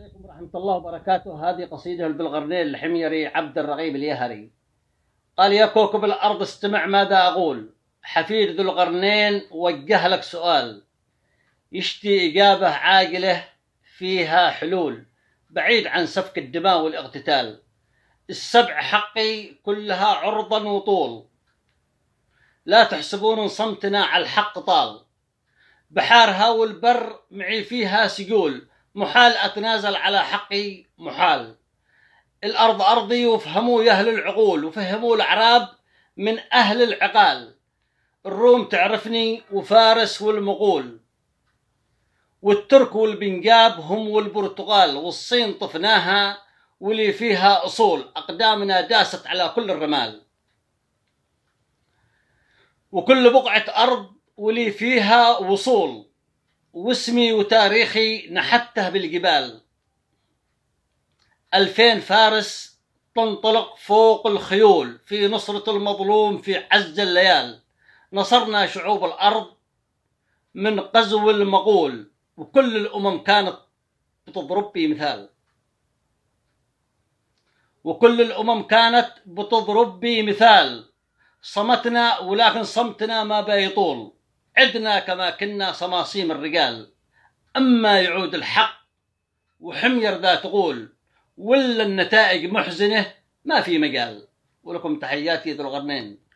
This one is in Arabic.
عليكم ورحمة الله وبركاته هذه قصيدة البلغرنيل الحميري عبد الرغيب اليهري قال يا كوكب الأرض استمع ماذا أقول حفيد ذو القرنين وجه لك سؤال يشتي إجابة عاقلة فيها حلول بعيد عن سفك الدماء والاقتتال السبع حقي كلها عرضا وطول لا تحسبون صمتنا على الحق طال بحارها والبر معي فيها سجول محال أتنازل على حقي محال الأرض أرضي وفهموا يا أهل العقول وفهموا الأعراب من أهل العقال الروم تعرفني وفارس والمغول والترك والبنجاب هم والبرتغال والصين طفناها واللي فيها أصول أقدامنا داست على كل الرمال وكل بقعة أرض واللي فيها وصول واسمي وتاريخي نحته بالجبال ألفين فارس تنطلق فوق الخيول في نصرة المظلوم في عز الليال نصرنا شعوب الأرض من غزو المغول وكل الأمم كانت بتضرب بي مثال وكل الأمم كانت بتضرب بي مثال صمتنا ولكن صمتنا ما بيطول عدنا كما كنا صماصيم الرجال أما يعود الحق وحمير ذا تقول ولا النتائج محزنة ما في مجال ولكم تحياتي ذو القرنين